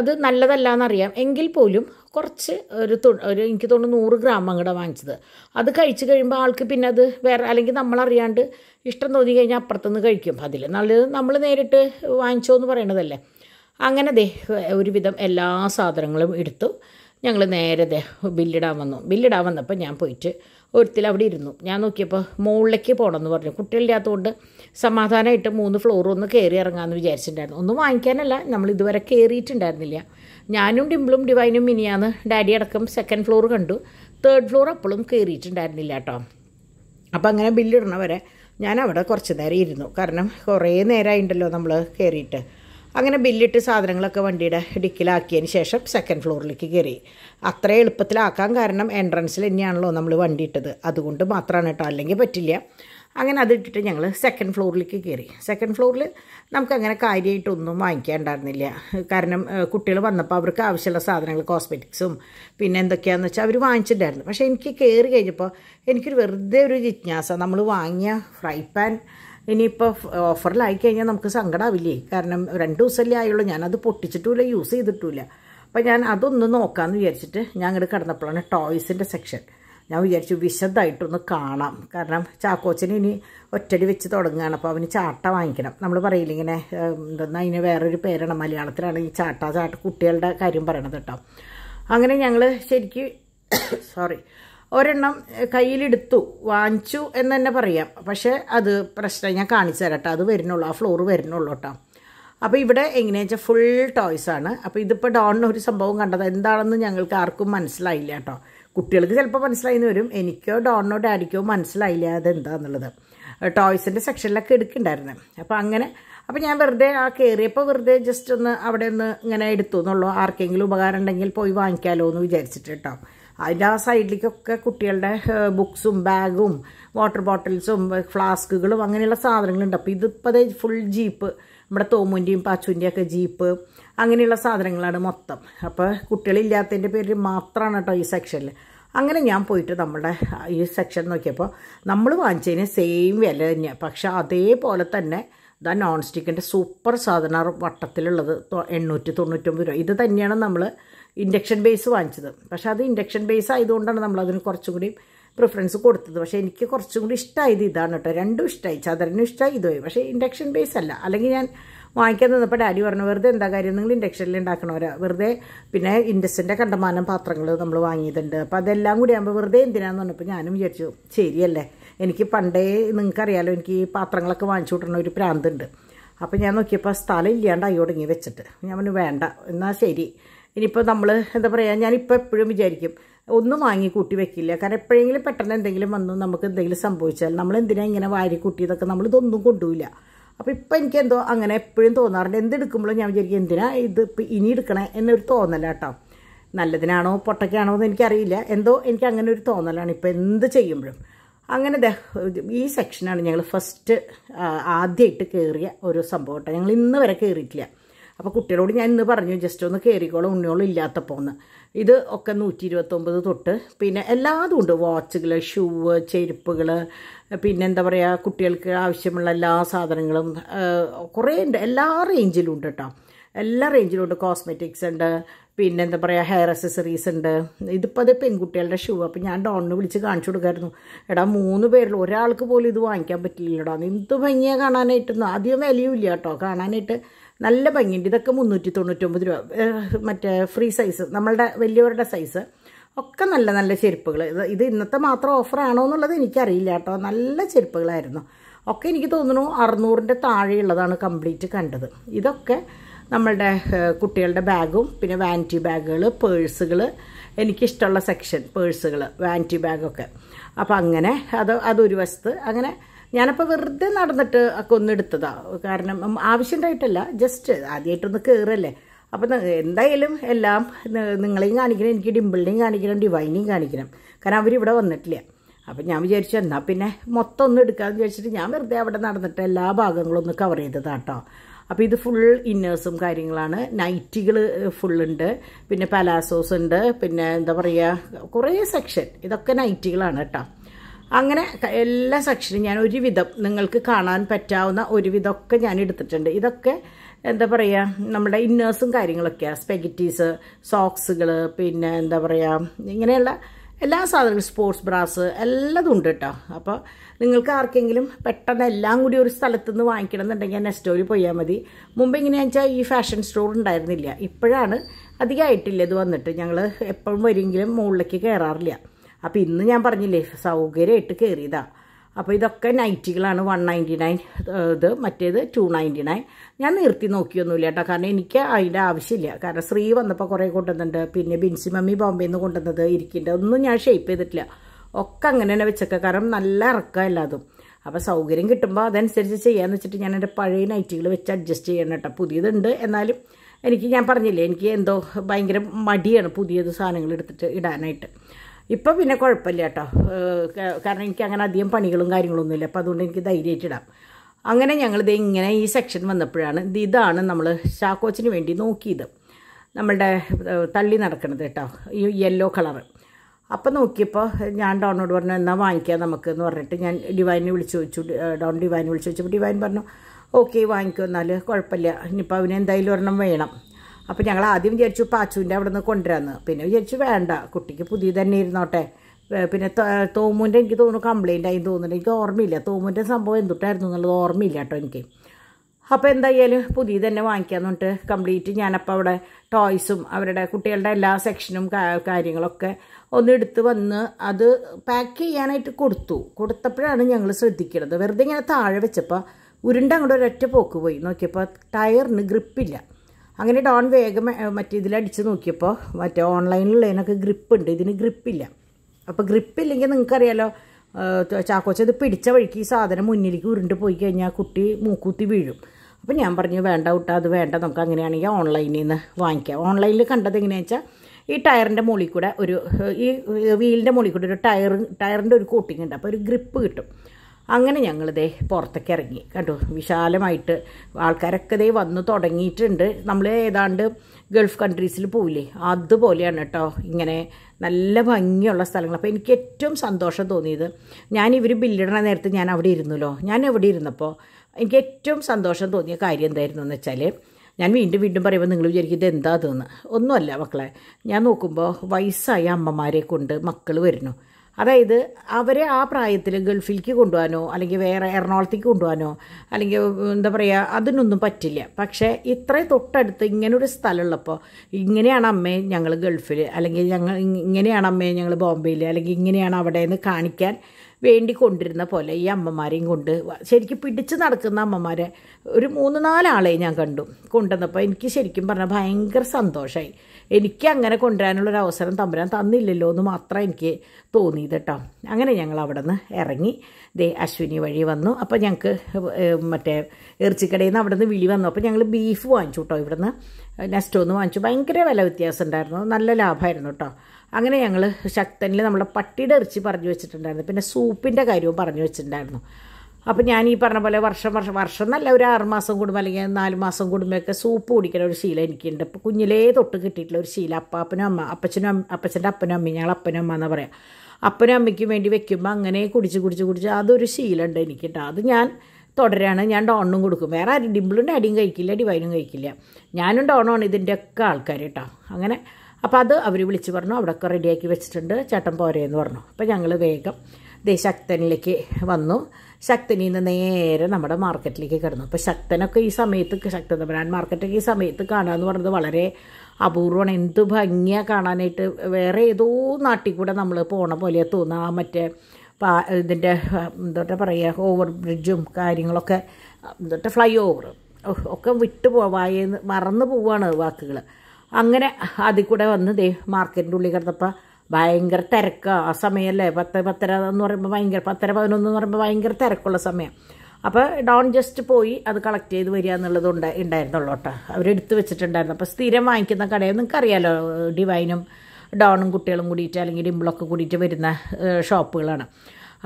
അത് നല്ലതല്ല എന്നറിയാം എങ്കിൽ പോലും കുറച്ച് ഒരു ഒരു എനിക്ക് തോന്നുന്നു നൂറ് ഗ്രാം അങ്ങോട്ട് വാങ്ങിച്ചത് അത് കഴിച്ച് കഴിയുമ്പോൾ ആൾക്ക് പിന്നെ അത് വേറെ അല്ലെങ്കിൽ നമ്മളറിയാണ്ട് ഇഷ്ടം തോന്നി കഴിഞ്ഞാൽ അപ്പുറത്തുനിന്ന് കഴിക്കും അതിൽ നല്ലത് നമ്മൾ നേരിട്ട് വാങ്ങിച്ചോ എന്ന് പറയണതല്ലേ അങ്ങനെ ദേ ഒരുവിധം എല്ലാ സാധനങ്ങളും എടുത്തു ഞങ്ങൾ നേരെ ദേ ബില്ലിടാൻ വന്നു ബില്ലിടാൻ വന്നപ്പോൾ ഞാൻ പോയിട്ട് ഒരുത്തിൽ അവിടെ ഇരുന്നു ഞാൻ നോക്കിയപ്പോൾ മുകളിലേക്ക് പോകണമെന്ന് പറഞ്ഞു കുട്ടികളില്ലാത്തതുകൊണ്ട് സമാധാനമായിട്ട് മൂന്ന് ഫ്ലോറും ഒന്ന് കയറി ഇറങ്ങാമെന്ന് വിചാരിച്ചിട്ടുണ്ടായിരുന്നു ഒന്നും വാങ്ങിക്കാനല്ല നമ്മൾ ഇതുവരെ കയറിയിട്ടുണ്ടായിരുന്നില്ല ഞാനും ഡിംപിളും ഡിവൈനും മിനിയാന്ന് ഡാഡി അടക്കം സെക്കൻഡ് ഫ്ലോർ കണ്ടു തേർഡ് ഫ്ലോർ അപ്പോഴും കയറിയിട്ടുണ്ടായിരുന്നില്ല കേട്ടോ അപ്പോൾ അങ്ങനെ ബില്ലിടണവരെ വരെ ഞാൻ അവിടെ കുറച്ച് നേരം ഇരുന്നു കാരണം കുറേ നേരമായിട്ടുണ്ടല്ലോ നമ്മൾ കയറിയിട്ട് അങ്ങനെ ബില്ലിട്ട് സാധനങ്ങളൊക്കെ വണ്ടിയുടെ ഡിക്കിലാക്കിയതിന് ശേഷം സെക്കൻഡ് ഫ്ലോറിലേക്ക് കയറി അത്ര എളുപ്പത്തിലാക്കാൻ കാരണം എൻട്രൻസിൽ തന്നെയാണല്ലോ നമ്മൾ വണ്ടി ഇട്ടത് അതുകൊണ്ട് മാത്രമാണ് കേട്ടോ അല്ലെങ്കിൽ പറ്റില്ല അങ്ങനെ അതിട്ടിട്ട് ഞങ്ങൾ സെക്കൻഡ് ഫ്ലോറിലേക്ക് കയറി സെക്കൻഡ് ഫ്ലോറിൽ നമുക്കങ്ങനെ കാര്യമായിട്ടൊന്നും വാങ്ങിക്കാണ്ടായിരുന്നില്ല കാരണം കുട്ടികൾ വന്നപ്പോൾ അവർക്ക് ആവശ്യമുള്ള സാധനങ്ങൾ കോസ്മെറ്റിക്സും പിന്നെ എന്തൊക്കെയാണെന്ന് വെച്ചാൽ അവർ വാങ്ങിച്ചിട്ടുണ്ടായിരുന്നു പക്ഷേ എനിക്ക് കയറി കഴിഞ്ഞപ്പോൾ എനിക്കൊരു വെറുതെ ഒരു ജിജ്ഞാസ നമ്മൾ വാങ്ങിയ ഫ്രൈ പാൻ ഇനിയിപ്പോൾ ഓഫറിലായി കഴിഞ്ഞാൽ നമുക്ക് സങ്കടമാവില്ലേ കാരണം രണ്ട് ദിവസമല്ലേ ആയുള്ളൂ ഞാനത് പൊട്ടിച്ചിട്ടുമില്ല യൂസ് ചെയ്തിട്ടുമില്ല അപ്പോൾ ഞാൻ അതൊന്ന് നോക്കാമെന്ന് വിചാരിച്ചിട്ട് ഞാൻ അങ്ങോട്ട് കടന്നപ്പോഴാണ് ടോയ്സിൻ്റെ സെക്ഷൻ ഞാൻ വിചാരിച്ചു വിശദമായിട്ടൊന്ന് കാണാം കാരണം ചാക്കോച്ചന് ഇനി ഒറ്റടി വെച്ച് തുടങ്ങുകയാണ് അപ്പോൾ അവന് ചാട്ട വാങ്ങിക്കണം നമ്മൾ പറയില്ല ഇങ്ങനെ എന്തെന്നാൽ അതിന് വേറൊരു പേരാണ് മലയാളത്തിലാണ് ഈ ചാട്ട ചാട്ട കുട്ടികളുടെ കാര്യം പറയണത് കേട്ടോ അങ്ങനെ ഞങ്ങൾ ശരിക്ക് സോറി ഒരെണ്ണം കയ്യിലെടുത്തു വാങ്ങിച്ചു എന്ന് തന്നെ പറയാം പക്ഷേ അത് പ്രശ്നം ഞാൻ കാണിച്ചു തരാം കേട്ടോ അത് വരുന്നുള്ളൂ ആ ഫ്ലോർ വരുന്നുള്ളൂ കേട്ടോ അപ്പോൾ ഇവിടെ എങ്ങനെയാണെന്ന് വെച്ചാൽ ഫുൾ ടോയ്സാണ് അപ്പോൾ ഇതിപ്പോൾ ഡോണിന് ഒരു സംഭവം കണ്ടത് എന്താണെന്ന് ഞങ്ങൾക്ക് ആർക്കും മനസ്സിലായില്ല കേട്ടോ കുട്ടികൾക്ക് ചിലപ്പോൾ മനസ്സിലായിന്ന് വരും എനിക്കോ ഡോണോ ഡാഡിക്കോ മനസ്സിലായില്ല എന്താന്നുള്ളത് ടോയ്സിൻ്റെ സെക്ഷനിലൊക്കെ എടുക്കുന്നുണ്ടായിരുന്നു അപ്പോൾ അങ്ങനെ അപ്പോൾ ഞാൻ വെറുതെ ആ കയറിയപ്പോൾ വെറുതെ ജസ്റ്റ് ഒന്ന് അവിടെ ഒന്ന് ഇങ്ങനെ എടുത്തു എന്നുള്ളൂ ആർക്കെങ്കിലും ഉപകാരം ഉണ്ടെങ്കിൽ പോയി വാങ്ങിക്കാമല്ലോ എന്ന് വിചാരിച്ചിട്ട് കേട്ടോ അതിൻ്റെ ആ സൈഡിലേക്കൊക്കെ കുട്ടികളുടെ ബുക്സും ബാഗും വാട്ടർ ബോട്ടിൽസും ഫ്ലാസ്കുകളും അങ്ങനെയുള്ള സാധനങ്ങളുണ്ട് അപ്പോൾ ഇതിപ്പോൾ ഫുൾ ജീപ്പ് നമ്മുടെ തോമുൻ്റെയും ഒക്കെ ജീപ്പ് അങ്ങനെയുള്ള സാധനങ്ങളാണ് മൊത്തം അപ്പോൾ കുട്ടികളില്ലാത്തതിൻ്റെ പേരിൽ മാത്രമാണ് കേട്ടോ ഈ സെക്ഷനിൽ അങ്ങനെ ഞാൻ പോയിട്ട് നമ്മുടെ ഈ സെക്ഷൻ നോക്കിയപ്പോൾ നമ്മൾ വാങ്ങിച്ചതിന് സെയിം വില തന്നെയാണ് പക്ഷേ അതേപോലെ തന്നെ ദ നോൺ സ്റ്റിക്കിൻ്റെ സൂപ്പർ സാധന വട്ടത്തിലുള്ളത് എണ്ണൂറ്റി തൊണ്ണൂറ്റൊമ്പത് രൂപ ഇത് തന്നെയാണ് നമ്മൾ ഇൻഡക്ഷൻ ബേസ് വാങ്ങിച്ചത് പക്ഷേ അത് ഇൻഡക്ഷൻ ബേസ് ആയതുകൊണ്ടാണ് അതിന് കുറച്ചും കൂടി പ്രിഫറൻസ് കൊടുത്തത് പക്ഷേ എനിക്ക് കുറച്ചും കൂടി ഇഷ്ടമായത് ഇതാണ് കേട്ടോ രണ്ടും ഇഷ്ടമായി ചതുരനും ഇഷ്ടമായി ഇതുമായി പക്ഷേ ഇൻഡക്ഷൻ ബേസ് അല്ല അല്ലെങ്കിൽ ഞാൻ വാങ്ങിക്കാൻ നിന്നപ്പോൾ ഡാഡി പറഞ്ഞു വെറുതെ എന്താ കാര്യം നിങ്ങൾ ഇൻഡക്ഷനിൽ ഉണ്ടാക്കണവരാ വെറുതെ പിന്നെ ഇൻഡസിൻ്റെ കണ്ടമാനം പാത്രങ്ങൾ നമ്മൾ വാങ്ങിയതുണ്ട് അപ്പോൾ അതെല്ലാം കൂടി ആകുമ്പോൾ വെറുതെ എന്തിനാന്ന് പറഞ്ഞപ്പോൾ ഞാനും വിചാരിച്ചു ശരിയല്ലേ എനിക്ക് പണ്ടേ നിങ്ങൾക്കറിയാലോ എനിക്ക് ഈ പാത്രങ്ങളൊക്കെ വാങ്ങിച്ചു വിട്ടുന്ന ഒരു പ്രാന്തുണ്ട് അപ്പോൾ ഞാൻ നോക്കിയപ്പോൾ സ്ഥലം ഇല്ലാണ്ടായി തുടങ്ങി വെച്ചിട്ട് ഞാൻ പറഞ്ഞു വേണ്ട എന്നാൽ ശരി ഇനിയിപ്പോൾ നമ്മൾ എന്താ പറയുക ഞാനിപ്പോൾ എപ്പോഴും വിചാരിക്കും ഒന്നും വാങ്ങി കൂട്ടി വെക്കില്ല കാരണം എപ്പോഴെങ്കിലും പെട്ടെന്ന് എന്തെങ്കിലും വന്നു നമുക്ക് എന്തെങ്കിലും സംഭവിച്ചാൽ നമ്മൾ എന്തിനാ ഇങ്ങനെ വാരി കൂട്ടിയതൊക്കെ നമ്മളിതൊന്നും കൊണ്ടുപോയില്ല അപ്പോൾ ഇപ്പം എനിക്കെന്തോ അങ്ങനെ എപ്പോഴും തോന്നാറുണ്ട് എന്തെടുക്കുമ്പോഴും ഞാൻ വിചാരിക്കും എന്തിനാ ഇത് ഇപ്പം ഇനി എടുക്കണേ എന്നൊരു തോന്നല കേട്ടോ നല്ലതിനാണോ പൊട്ടക്കാണോ എന്ന് എനിക്കറിയില്ല എന്തോ എനിക്ക് അങ്ങനെ ഒരു തോന്നലാണ് ഇപ്പോൾ എന്ത് ചെയ്യുമ്പോഴും അങ്ങനെ ഈ സെക്ഷനാണ് ഞങ്ങൾ ഫസ്റ്റ് ആദ്യമായിട്ട് കയറിയ ഒരു സംഭവം കേട്ടോ ഞങ്ങൾ ഇന്ന് വരെ കയറിയിട്ടില്ല അപ്പോൾ കുട്ടികളോട് ഞാൻ ഇന്ന് പറഞ്ഞു ജസ്റ്റ് ഒന്ന് കയറിക്കോളും ഉണ്ണിയോളും ഇല്ലാത്തപ്പോൾ ഒന്ന് ഇത് ഒക്കെ നൂറ്റി ഇരുപത്തൊമ്പത് തൊട്ട് പിന്നെ എല്ലാതും ഉണ്ട് വാച്ചുകൾ ഷൂവ് ചെരുപ്പുകൾ പിന്നെ എന്താ പറയുക കുട്ടികൾക്ക് ആവശ്യമുള്ള എല്ലാ സാധനങ്ങളും കുറേ ഉണ്ട് എല്ലാ റേഞ്ചിലും ഉണ്ട് കേട്ടോ എല്ലാ റേഞ്ചിലും ഉണ്ട് കോസ്മെറ്റിക്സ് ഉണ്ട് പിന്നെ എന്താ പറയുക ഹെയർ അക്സസറീസ് ഉണ്ട് ഇതിപ്പോൾ അത് പെൺകുട്ടികളുടെ ഷൂ അപ്പോൾ ഞാൻ ഡോണിന് വിളിച്ച് കാണിച്ചു കൊടുക്കായിരുന്നു എടാ മൂന്ന് പേരിൽ ഒരാൾക്ക് പോലും ഇത് വാങ്ങിക്കാൻ പറ്റില്ലടാ എന്ത് ഭംഗിയാണ് കാണാനായിട്ടൊന്ന് അധികം ഇല്ല കേട്ടോ കാണാനായിട്ട് നല്ല ഭംഗിയുണ്ട് ഇതൊക്കെ മുന്നൂറ്റി തൊണ്ണൂറ്റൊമ്പത് രൂപ മറ്റേ ഫ്രീ സൈസ് നമ്മളുടെ വലിയവരുടെ സൈസ് ഒക്കെ നല്ല നല്ല ചെരുപ്പുകൾ ഇത് ഇന്നത്തെ മാത്രം ഓഫറാണോ എന്നുള്ളത് എനിക്കറിയില്ല കേട്ടോ നല്ല ചെരുപ്പുകളായിരുന്നു ഒക്കെ എനിക്ക് തോന്നുന്നു അറുന്നൂറിൻ്റെ താഴെയുള്ളതാണ് കംപ്ലീറ്റ് കണ്ടത് ഇതൊക്കെ നമ്മളുടെ കുട്ടികളുടെ ബാഗും പിന്നെ വാനിറ്റി ബാഗുകൾ പേഴ്സുകൾ എനിക്കിഷ്ടമുള്ള സെക്ഷൻ പേഴ്സുകൾ വാനിറ്റി ബാഗൊക്കെ അപ്പോൾ അങ്ങനെ അത് അതൊരു വശത്ത് അങ്ങനെ ഞാനപ്പോൾ വെറുതെ നടന്നിട്ട് ഒക്കെ ഒന്ന് എടുത്തതാണ് കാരണം ആവശ്യമുണ്ടായിട്ടല്ല ജസ്റ്റ് ആദ്യമായിട്ടൊന്ന് കയറല്ലേ അപ്പം എന്തായാലും എല്ലാം നിങ്ങളെയും കാണിക്കണം എനിക്ക് ഡിമ്പിളിനെയും കാണിക്കണം ഡിവൈനെയും കാണിക്കണം കാരണം അവരിവിടെ വന്നിട്ടില്ല അപ്പം ഞാൻ വിചാരിച്ചു എന്നാൽ പിന്നെ മൊത്തം ഒന്നും എടുക്കാമെന്ന് വിചാരിച്ചിട്ട് ഞാൻ വെറുതെ അവിടെ നടന്നിട്ട് എല്ലാ ഭാഗങ്ങളും ഒന്ന് കവർ ചെയ്തതാട്ടോ അപ്പോൾ ഇത് ഫുൾ ഇന്നേഴ്സും കാര്യങ്ങളാണ് നൈറ്റികൾ ഫുള്ളുണ്ട് പിന്നെ പലാസോസ് ഉണ്ട് പിന്നെ എന്താ പറയുക കുറേ സെക്ഷൻ ഇതൊക്കെ നൈറ്റികളാണ് കേട്ടോ അങ്ങനെ എല്ലാ സെക്ഷനും ഞാൻ ഒരുവിധം നിങ്ങൾക്ക് കാണാൻ പറ്റാവുന്ന ഒരുവിധമൊക്കെ ഞാൻ എടുത്തിട്ടുണ്ട് ഇതൊക്കെ എന്താ പറയുക നമ്മുടെ ഇന്നേഴ്സും കാര്യങ്ങളൊക്കെയാണ് സ്പെഗറ്റീസ് സോക്സുകൾ പിന്നെ എന്താ പറയുക ഇങ്ങനെയുള്ള എല്ലാ സാധനങ്ങളും സ്പോർട്സ് ബ്രാസ് എല്ലാതും ഉണ്ട് കേട്ടോ അപ്പോൾ നിങ്ങൾക്ക് ആർക്കെങ്കിലും പെട്ടെന്ന് എല്ലാം കൂടി ഒരു സ്ഥലത്തു നിന്ന് വാങ്ങിക്കണം എന്നുണ്ടെങ്കിൽ ഞാൻ നെസ്റ്റോയിൽ പോയാൽ മതി മുമ്പ് എങ്ങനെയാണെന്ന് വെച്ചാൽ ഈ ഫാഷൻ സ്റ്റോർ ഉണ്ടായിരുന്നില്ല ഇപ്പോഴാണ് അധികമായിട്ടില്ല ഇത് വന്നിട്ട് ഞങ്ങൾ എപ്പോഴും വരുമെങ്കിലും മുകളിലേക്ക് കയറാറില്ല അപ്പോൾ ഇന്ന് ഞാൻ പറഞ്ഞില്ലേ സൗകര്യമായിട്ട് കയറിയതാണ് അപ്പോൾ ഇതൊക്കെ നൈറ്റികളാണ് വൺ നയൻറ്റി നയൻ ഇത് മറ്റേത് ടു നയൻറ്റി നയൻ ഞാൻ നിർത്തി നോക്കിയൊന്നുമില്ല കേട്ടോ കാരണം എനിക്ക് അതിൻ്റെ ആവശ്യമില്ല കാരണം ശ്രീ വന്നപ്പോൾ കുറേ കൊണ്ടുവന്നിട്ടുണ്ട് പിന്നെ ബിൻസി മമ്മി ബോംബെയിൽ നിന്ന് കൊണ്ടുവന്നത് ഇരിക്കേണ്ട ഒന്നും ഞാൻ ഷേപ്പ് ചെയ്തിട്ടില്ല ഒക്കെ അങ്ങനെ തന്നെ വെച്ചൊക്കെ കാരണം നല്ല ഇറക്കമല്ല അതും അപ്പോൾ സൗകര്യം കിട്ടുമ്പോൾ അതനുസരിച്ച് ചെയ്യാമെന്ന് വെച്ചിട്ട് ഞാൻ എൻ്റെ പഴയ നൈറ്റികൾ വെച്ച് അഡ്ജസ്റ്റ് ചെയ്യണം കേട്ടോ പുതിയതുണ്ട് എന്നാലും എനിക്ക് ഞാൻ പറഞ്ഞില്ലേ എനിക്ക് എന്തോ ഭയങ്കര മടിയാണ് പുതിയത് സാധനങ്ങൾ എടുത്തിട്ട് ഇടാനായിട്ട് ഇപ്പം പിന്നെ കുഴപ്പമില്ല കേട്ടോ കാരണം എനിക്ക് അങ്ങനെ അധികം പണികളും ഇല്ല അപ്പോൾ അതുകൊണ്ട് എനിക്ക് ധൈര്യമായിട്ടിടാം അങ്ങനെ ഞങ്ങളിത് ഇങ്ങനെ ഈ സെക്ഷൻ വന്നപ്പോഴാണ് ഇത് ഇതാണ് നമ്മൾ ചാക്കോച്ചിന് വേണ്ടി നോക്കിയത് നമ്മളുടെ തള്ളി നടക്കുന്നത് കേട്ടോ ഈ യെല്ലോ കളറ് അപ്പം നോക്കിയപ്പോൾ ഞാൻ ഡോണോട് പറഞ്ഞു എന്നാൽ വാങ്ങിക്കാം നമുക്ക് എന്ന് പറഞ്ഞിട്ട് ഞാൻ ഡിവൈനെ വിളിച്ച് ചോദിച്ചു ഡോൺ ഡിവൈനെ വിളിച്ച് ചോദിച്ചപ്പോൾ ഡിവൈൻ പറഞ്ഞു ഓക്കെ വാങ്ങിക്കും എന്നാൽ കുഴപ്പമില്ല ഇനിയിപ്പോൾ അവനെന്തായാലും ഒരെണ്ണം വേണം അപ്പോൾ ഞങ്ങൾ ആദ്യം വിചാരിച്ചു പാച്ചുവിൻ്റെ അവിടെ നിന്ന് കൊണ്ടുവരാന്ന് പിന്നെ വിചാരിച്ചു വേണ്ട കുട്ടിക്ക് പുതിയ തന്നെ ഇരുന്നോട്ടെ പിന്നെ തോമുൻ്റെ എനിക്ക് തോന്നുന്നു കംപ്ലയിൻ്റ് ആയി തോന്നുന്നുണ്ട് എനിക്ക് ഓർമ്മയില്ല തോമുൻ്റെ സംഭവം എന്തുട്ടായിരുന്നു എന്നുള്ളത് ഓർമ്മയില്ല കേട്ടോ എനിക്ക് അപ്പോൾ എന്തായാലും പുതിയ തന്നെ വാങ്ങിക്കാന്ന് പറഞ്ഞിട്ട് കംപ്ലീറ്റ് ഞാനപ്പോൾ അവിടെ ടോയ്സും അവരുടെ കുട്ടികളുടെ എല്ലാ സെക്ഷനും കാര്യങ്ങളൊക്കെ ഒന്ന് എടുത്ത് വന്ന് അത് പാക്ക് ചെയ്യാനായിട്ട് കൊടുത്തു കൊടുത്തപ്പോഴാണ് ഞങ്ങൾ ശ്രദ്ധിക്കുന്നത് വെറുതെ ഇങ്ങനെ താഴെ വെച്ചപ്പോൾ ഉരുണ്ട അങ്ങോട്ട് ഒരൊറ്റ പോക്ക് പോയി നോക്കിയപ്പോൾ ടയറിന് ഗ്രിപ്പില്ല അങ്ങനെ ഡോൺ വേഗം മറ്റേ ഇതിലടിച്ച് നോക്കിയപ്പോൾ മറ്റേ ഓൺലൈനിലുള്ളതിനൊക്കെ ഗ്രിപ്പ് ഉണ്ട് ഇതിന് ഗ്രിപ്പില്ല അപ്പോൾ ഗ്രിപ്പില്ലെങ്കിൽ നിങ്ങൾക്കറിയാലോ ചാക്കോച്ച ഇത് പിടിച്ച വഴിക്ക് ഈ സാധനം മുന്നിലേക്ക് ഉരുണ്ട് പോയി കഴിഞ്ഞാൽ കുട്ടി മൂക്കൂത്തി വീഴും അപ്പോൾ ഞാൻ പറഞ്ഞു വേണ്ട കുട്ടാ അത് വേണ്ട നമുക്ക് അങ്ങനെയാണെങ്കിൽ ഓൺലൈനിൽ നിന്ന് വാങ്ങിക്കാം ഓൺലൈനിൽ കണ്ടത് എങ്ങനെയാണെന്ന് വെച്ചാൽ ഈ ടയറിൻ്റെ മുകളിൽ കൂടെ ഒരു ഈ വീലിൻ്റെ മുകളിൽ കൂടെ ഒരു ടയർ ടയറിൻ്റെ ഒരു കോട്ടിങ് ഉണ്ട് അപ്പോൾ ഒരു ഗ്രിപ്പ് കിട്ടും അങ്ങനെ ഞങ്ങൾ ദേ പുറത്തേക്ക് ഇറങ്ങി കണ്ടു വിശാലമായിട്ട് ആൾക്കാരൊക്കെ ഇതേ വന്ന് തുടങ്ങിയിട്ടുണ്ട് നമ്മൾ ഏതാണ്ട് ഗൾഫ് കൺട്രീസിൽ പോവില്ലേ അതുപോലെയാണ് കേട്ടോ ഇങ്ങനെ നല്ല ഭംഗിയുള്ള സ്ഥലങ്ങൾ അപ്പോൾ എനിക്ക് ഏറ്റവും സന്തോഷം തോന്നിയത് ഞാൻ ഇവർ ബില്ലിടണ നേരത്ത് ഞാൻ അവിടെ ഇരുന്നല്ലോ ഞാൻ എവിടെ ഇരുന്നപ്പോൾ എനിക്ക് ഏറ്റവും സന്തോഷം തോന്നിയ കാര്യം എന്തായിരുന്നു എന്ന് വെച്ചാൽ ഞാൻ വീണ്ടും വീണ്ടും പറയുമ്പോൾ നിങ്ങൾ വിചാരിക്കും ഇത് എന്താ തോന്നുന്നത് ഒന്നുമല്ല മക്കളെ ഞാൻ നോക്കുമ്പോൾ വയസ്സായ അമ്മമാരെ കൊണ്ട് മക്കൾ വരുന്നു അതായത് അവരെ ആ പ്രായത്തിൽ ഗൾഫിലേക്ക് കൊണ്ടുപോകാനോ അല്ലെങ്കിൽ വേറെ എറണാകുളത്തേക്ക് കൊണ്ടുപോകാനോ അല്ലെങ്കിൽ എന്താ പറയുക അതിനൊന്നും പറ്റില്ല പക്ഷേ ഇത്ര തൊട്ടടുത്ത് ഇങ്ങനൊരു സ്ഥലമുള്ളപ്പോൾ ഇങ്ങനെയാണ് അമ്മയെ ഞങ്ങൾ ഗൾഫിൽ അല്ലെങ്കിൽ ഞങ്ങൾ ഇങ്ങനെയാണ് അമ്മയെ ഞങ്ങൾ ബോംബെയിൽ അല്ലെങ്കിൽ ഇങ്ങനെയാണ് അവിടെ നിന്ന് കാണിക്കാൻ വേണ്ടി കൊണ്ടിരുന്ന പോലെ ഈ അമ്മമാരെയും കൊണ്ട് ശരിക്കും പിടിച്ച് നടക്കുന്ന അമ്മമാരെ ഒരു മൂന്ന് നാലാളെ ഞാൻ കണ്ടു കൊണ്ടുവന്നപ്പോൾ എനിക്ക് ശരിക്കും പറഞ്ഞാൽ ഭയങ്കര സന്തോഷമായി എനിക്ക് അങ്ങനെ ഒരു അവസരം തമ്പുരാൻ തന്നില്ലല്ലോ എന്ന് മാത്രം എനിക്ക് തോന്നിയത് കേട്ടോ അങ്ങനെ ഞങ്ങൾ അവിടെ നിന്ന് ഇറങ്ങി ദേ അശ്വിനി വഴി വന്നു അപ്പോൾ ഞങ്ങൾക്ക് മറ്റേ ഇറച്ചിക്കടയിൽ നിന്ന് അവിടെ നിന്ന് വിളി വന്നു അപ്പോൾ ഞങ്ങൾ ബീഫ് വാങ്ങിച്ചു കേട്ടോ ഇവിടെ നിന്ന് നെസ്റ്റോ നിന്ന് വാങ്ങിച്ചു ഭയങ്കര വില വ്യത്യാസം ഉണ്ടായിരുന്നു നല്ല ലാഭമായിരുന്നു കേട്ടോ അങ്ങനെ ഞങ്ങൾ ശക്തനിൽ നമ്മളെ പട്ടിയുടെ ഇറച്ചി പറഞ്ഞു വെച്ചിട്ടുണ്ടായിരുന്നു പിന്നെ സൂപ്പിൻ്റെ കാര്യവും പറഞ്ഞു വെച്ചിട്ടുണ്ടായിരുന്നു അപ്പം ഞാൻ ഈ പറഞ്ഞ പോലെ വർഷം വർഷം വർഷം എന്നല്ല ഒരു ആറുമാസം കൂടുമ്പോൾ അല്ലെങ്കിൽ നാല് മാസം കൂടുമ്പോഴൊക്കെ സൂപ്പ് കുടിക്കുന്ന ഒരു ശീലം എനിക്കുണ്ട് അപ്പോൾ കുഞ്ഞിലേ തൊട്ട് കിട്ടിയിട്ടുള്ള ഒരു ശീലം അപ്പാപ്പനും അമ്മ അപ്പച്ചനും അപ്പച്ചൻ്റെ അപ്പനും അമ്മയും ഞങ്ങൾ അപ്പനും അമ്മ എന്നാണ് പറയാം അപ്പനും അമ്മയ്ക്കും വേണ്ടി വെക്കുമ്പോൾ അങ്ങനെ കുടിച്ച് കുടിച്ച് കുടിച്ച് അതൊരു ശീലമുണ്ട് എനിക്ക് കേട്ടോ അത് ഞാൻ തുടരാണ് ഞാൻ ഡോണും കൊടുക്കും വേറെ ആരും ഡിമ്പിളും അടിയും കഴിക്കില്ല ഡിവൈനും കഴിക്കില്ല ഞാനും ഡോണാണ് ഇതിൻ്റെയൊക്കെ ആൾക്കാർ കേട്ടോ അങ്ങനെ അപ്പോൾ അത് അവർ വിളിച്ച് പറഞ്ഞു അവിടെയൊക്കെ റെഡിയാക്കി വെച്ചിട്ടുണ്ട് ചേട്ടൻ പോരേന്ന് പറഞ്ഞു അപ്പോൾ ഞങ്ങൾ വേഗം ദേ ശക്തനിലേക്ക് വന്നു ശക്തനിൽ നിന്ന് നേരെ നമ്മുടെ മാർക്കറ്റിലേക്ക് കിടന്നു അപ്പോൾ ശക്തനൊക്കെ ഈ സമയത്ത് ശക്തൻ തമ്പുരാൻ മാർക്കറ്റൊക്കെ ഈ സമയത്ത് കാണാമെന്ന് പറഞ്ഞത് വളരെ അപൂർവമാണ് എന്ത് ഭംഗിയാണ് കാണാനായിട്ട് വേറെ ഏതോ നാട്ടിൽ കൂടെ നമ്മൾ പോണ പോലെ തോന്നുക ആ മറ്റേ പാ ഇതിൻ്റെ എന്തോട്ടെ പറയുക ഓവർ ബ്രിഡ്ജും കാര്യങ്ങളൊക്കെ എന്തോട്ടെ ഫ്ലൈ ഓവർ ഒക്കെ വിട്ടു പോവായെന്ന് മറന്നു പോവാണ് വാക്കുകൾ അങ്ങനെ അതിൽ കൂടെ വന്ന് ദേ മാർക്കറ്റിൻ്റെ ഉള്ളിൽ കിടന്നപ്പോൾ ഭയങ്കര തിരക്കാണ് ആ സമയമല്ലേ പത്ത് പത്തര എന്ന് പറയുമ്പോൾ ഭയങ്കര പത്തര പതിനൊന്ന് എന്ന് പറയുമ്പോൾ ഭയങ്കര തിരക്കുള്ള സമയം അപ്പോൾ ഡോൺ ജസ്റ്റ് പോയി അത് കളക്ട് ചെയ്ത് വരിക എന്നുള്ളത് ഉണ്ട് ഉണ്ടായിരുന്നുള്ളൂ കേട്ടോ അവരെടുത്ത് വെച്ചിട്ടുണ്ടായിരുന്നു അപ്പോൾ സ്ഥിരം വാങ്ങിക്കുന്ന കടയിൽ അറിയാലോ ഡിവൈനും ഡോണും കുട്ടികളും കൂടിയിട്ട് അല്ലെങ്കിൽ ഡിംബിളൊക്കെ കൂടിയിട്ട് വരുന്ന ഷോപ്പുകളാണ്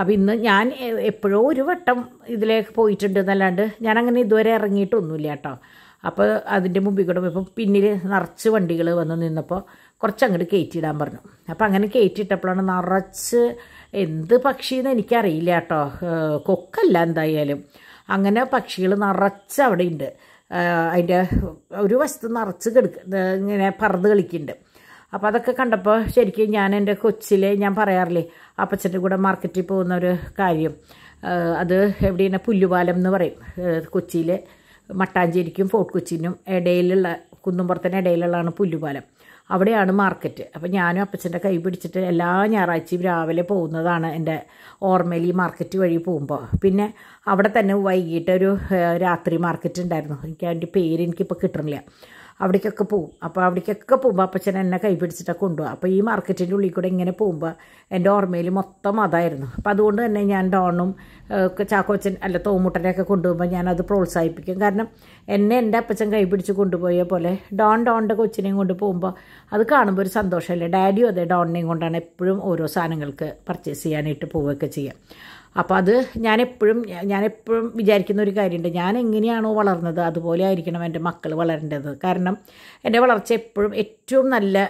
അപ്പോൾ ഇന്ന് ഞാൻ എപ്പോഴോ ഒരു വട്ടം ഇതിലേക്ക് പോയിട്ടുണ്ട് എന്നല്ലാണ്ട് ഞാൻ അങ്ങനെ ഇതുവരെ ഇറങ്ങിയിട്ടൊന്നുമില്ല കേട്ടോ അപ്പോൾ അതിൻ്റെ മുമ്പിൽ കൂടെ ഇപ്പം പിന്നിൽ നിറച്ച് വണ്ടികൾ വന്ന് നിന്നപ്പോൾ കുറച്ച് അങ്ങോട്ട് കയറ്റിയിടാൻ പറഞ്ഞു അപ്പോൾ അങ്ങനെ കയറ്റിയിട്ടപ്പോഴാണ് നിറച്ച് എന്ത് പക്ഷിയെന്ന് എനിക്കറിയില്ല കേട്ടോ കൊക്കല്ല എന്തായാലും അങ്ങനെ പക്ഷികൾ നിറച്ച് അവിടെ ഉണ്ട് അതിൻ്റെ ഒരു വശത്ത് നിറച്ച് കെടുക്ക ഇങ്ങനെ പറന്ന് കളിക്കുന്നുണ്ട് അപ്പോൾ അതൊക്കെ കണ്ടപ്പോൾ ശരിക്കും ഞാൻ എൻ്റെ കൊച്ചിലെ ഞാൻ പറയാറില്ലേ അപ്പച്ചൻ്റെ കൂടെ മാർക്കറ്റിൽ പോകുന്ന ഒരു കാര്യം അത് എവിടെയാണ് പുല്ലുപാലം എന്ന് പറയും കൊച്ചിയിലെ മട്ടാഞ്ചേരിക്കും ഫോർട്ട് കൊച്ചിനും ഇടയിലുള്ള കുന്നുംപുറത്തിന് ഇടയിലുള്ളതാണ് പുല്ലുപാലം അവിടെയാണ് മാർക്കറ്റ് അപ്പോൾ ഞാനും അപ്പച്ചൻ്റെ കൈ പിടിച്ചിട്ട് എല്ലാ ഞായറാഴ്ചയും രാവിലെ പോകുന്നതാണ് എൻ്റെ ഓർമ്മയിൽ ഈ മാർക്കറ്റ് വഴി പോകുമ്പോൾ പിന്നെ അവിടെ തന്നെ വൈകിട്ട് ഒരു രാത്രി മാർക്കറ്റ് ഉണ്ടായിരുന്നു എനിക്ക് അതിൻ്റെ പേര് എനിക്കിപ്പോൾ കിട്ടണില്ല അവിടേക്കൊക്കെ പോകും അപ്പോൾ അവിടേക്കൊക്കെ പോകുമ്പോൾ അപ്പച്ചൻ എന്നെ കൈപിടിച്ചിട്ടൊക്കെ കൊണ്ടുപോകും അപ്പോൾ ഈ മാർക്കറ്റിൻ്റെ ഉള്ളിൽ കൂടെ ഇങ്ങനെ പോകുമ്പോൾ എൻ്റെ ഓർമ്മയിൽ മൊത്തം അതായിരുന്നു അപ്പോൾ അതുകൊണ്ട് തന്നെ ഞാൻ ഡോണും ചാക്കോച്ചൻ അല്ല തോമുട്ടനെയൊക്കെ കൊണ്ടുപോകുമ്പോൾ ഞാനത് പ്രോത്സാഹിപ്പിക്കും കാരണം എന്നെ എൻ്റെ അപ്പച്ചൻ കൈപിടിച്ച് കൊണ്ടുപോയ പോലെ ഡോൺ ഡോണിൻ്റെ കൊച്ചിനെയും കൊണ്ട് പോകുമ്പോൾ അത് കാണുമ്പോൾ ഒരു സന്തോഷമല്ലേ ഡാഡിയും അതെ ഡോണിനെയും കൊണ്ടാണ് എപ്പോഴും ഓരോ സാധനങ്ങൾക്ക് പർച്ചേസ് ചെയ്യാനായിട്ട് പോവുകയൊക്കെ ചെയ്യുക അപ്പോൾ അത് ഞാൻ എപ്പോഴും ഞാൻ എപ്പോഴും വിചാരിക്കുന്ന ഒരു കാര്യമുണ്ട് ഞാൻ എങ്ങനെയാണോ വളർന്നത് അതുപോലെ ആയിരിക്കണം എൻ്റെ മക്കൾ വളരേണ്ടത് കാരണം എൻ്റെ വളർച്ച എപ്പോഴും ഏറ്റവും നല്ല